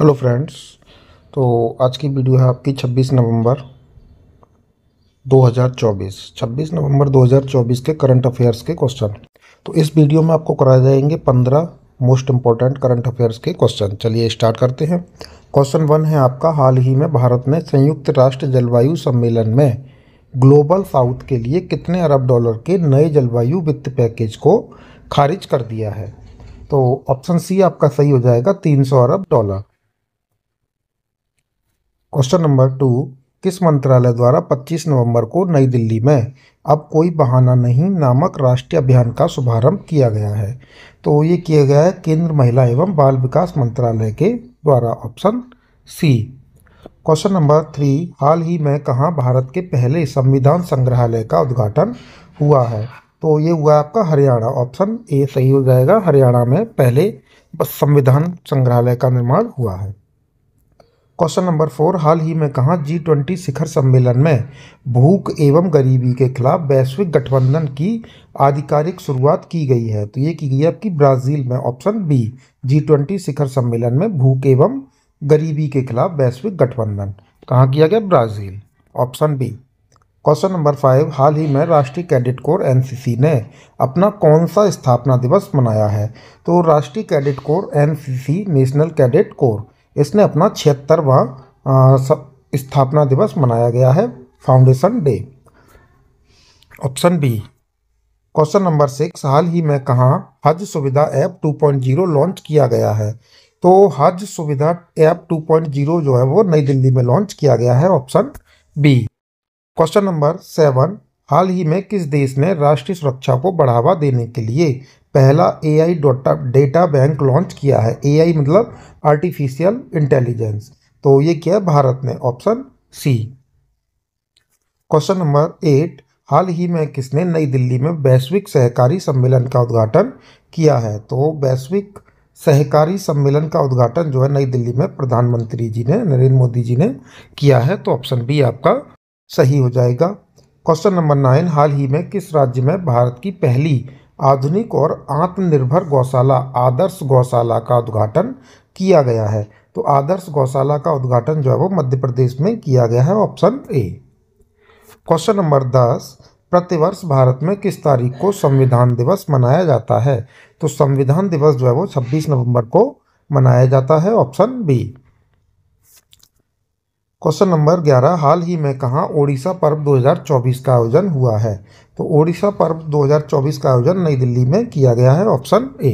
hello friends तो आज की वीडियो है आपकी 26 नवंबर 2024 26 नवंबर 2024 के करंट अफेयर्स के क्वेश्चन तो इस वीडियो में आपको कराए जाएंगे 15 मोस्ट इम्पॉर्टेंट करंट अफेयर्स के क्वेश्चन चलिए स्टार्ट करते हैं क्वेश्चन वन है आपका हाल ही में भारत ने संयुक्त राष्ट्र जलवायु सम्मेलन में ग्लोबल साउथ के लिए कितने अरब डॉलर के नए जलवायु वित्त पैकेज को खारिज कर दिया है तो ऑप्शन सी आपका सही हो जाएगा तीन अरब डॉलर क्वेश्चन नंबर टू किस मंत्रालय द्वारा 25 नवंबर को नई दिल्ली में अब कोई बहाना नहीं नामक राष्ट्रीय अभियान का शुभारंभ किया गया है तो ये किया गया है केंद्र महिला एवं बाल विकास मंत्रालय के द्वारा option C question number three हाल ही में कहाँ भारत के पहले संविधान संग्रहालय का उद्घाटन हुआ है तो ये हुआ आपका हरियाणा ऑप्शन ए सही हो जाएगा हरियाणा में पहले संविधान संग्रहालय का निर्माण हुआ है क्वेश्चन नंबर फोर हाल ही में कहा जी ट्वेंटी शिखर सम्मेलन में भूख एवं गरीबी के खिलाफ वैश्विक गठबंधन की आधिकारिक शुरुआत की गई है तो ये की गई है आपकी ब्राज़ील में ऑप्शन बी जी ट्वेंटी शिखर सम्मेलन में भूख एवं गरीबी के खिलाफ वैश्विक गठबंधन कहाँ किया गया Brazil option B question number five हाल ही में राष्ट्रीय कैडेट कोर एनसीसी ने अपना कौन सा स्थापना दिवस मनाया है तो राष्ट्रीय cadet corps NCC national cadet corps इसने अपना छिहत्तरवा स्थापना दिवस मनाया गया है foundation day option B question number six हाल ही में कहा हज सुविधा ऐप 2.0 लॉन्च किया गया है तो हज सुविधा ऐप 2.0 जो है वो नई दिल्ली में लॉन्च किया गया है option B question number seven हाल ही में किस देश ने राष्ट्रीय सुरक्षा को बढ़ावा देने के लिए पहला AI data data bank launch किया है एआई मतलब आर्टिफिशियल इंटेलिजेंस तो ये किया भारत ने option C question number eight हाल ही में किसने नई दिल्ली में वैश्विक सहकारी सम्मेलन का उद्घाटन किया है तो वैश्विक सहकारी सम्मेलन का उद्घाटन जो है नई दिल्ली में प्रधानमंत्री जी ने नरेंद्र मोदी जी ने किया है तो ऑप्शन बी आपका सही हो जाएगा क्वेश्चन नंबर नाइन हाल ही में किस राज्य में भारत की पहली आधुनिक और आत्मनिर्भर गौशाला आदर्श गौशाला का उद्घाटन किया गया है तो आदर्श गौशाला का उद्घाटन जो है वो मध्य प्रदेश में किया गया है ऑप्शन ए क्वेश्चन नंबर दस प्रतिवर्ष भारत में किस तारीख को संविधान दिवस मनाया जाता है तो संविधान दिवस जो है वो 26 नवंबर को मनाया जाता है ऑप्शन बी क्वेश्चन नंबर ग्यारह हाल ही में कहाँ ओडिशा पर्व 2024 का आयोजन हुआ है तो ओडिशा पर्व 2024 का आयोजन नई दिल्ली में किया गया है option A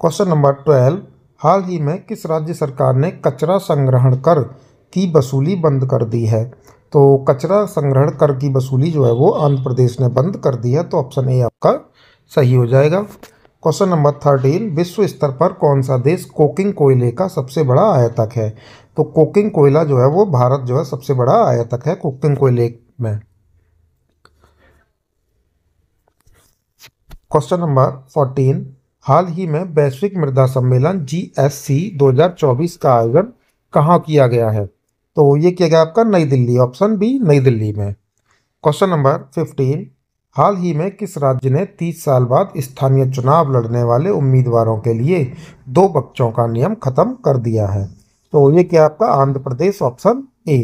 question number twelve हाल ही में किस राज्य सरकार ने कचरा संग्रहण कर की वसूली बंद कर दी है तो कचरा संग्रहण कर की वसूली जो है वो आंध्र प्रदेश ने बंद कर दी है तो ऑप्शन ए आपका सही हो जाएगा क्वेश्चन नंबर थर्टीन विश्व स्तर पर कौन सा देश कोकिंग कोयले का सबसे बड़ा आयातक है तो कोकिंग कोयला जो है वो भारत जो है सबसे बड़ा आयातक है कोकिंग कोयले में क्वेश्चन नंबर फोर्टीन हाल ही में वैश्विक मृदा सम्मेलन जी एस सी दो हजार चौबीस का आयोजन कहाँ किया गया है तो ये किया गया आपका नई दिल्ली ऑप्शन बी नई दिल्ली में क्वेश्चन नंबर फिफ्टीन हाल ही में किस राज्य ने 30 साल बाद स्थानीय चुनाव लड़ने वाले उम्मीदवारों के लिए दो बच्चों का नियम खत्म कर दिया है तो ये क्या आपका आंध्र प्रदेश ऑप्शन ए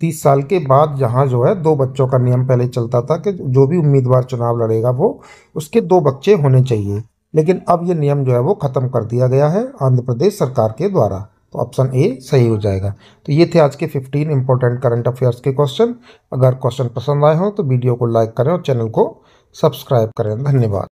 तीस साल के बाद जहाँ जो है दो बच्चों का नियम पहले चलता था कि जो भी उम्मीदवार चुनाव लड़ेगा वो उसके दो बच्चे होने चाहिए लेकिन अब ये नियम जो है वो ख़त्म कर दिया गया है आंध्र प्रदेश सरकार के द्वारा तो ऑप्शन ए सही हो जाएगा तो ये थे आज के 15 इंपॉर्टेंट करंट अफेयर्स के क्वेश्चन अगर क्वेश्चन पसंद आए हों तो वीडियो को लाइक करें और चैनल को सब्सक्राइब करें धन्यवाद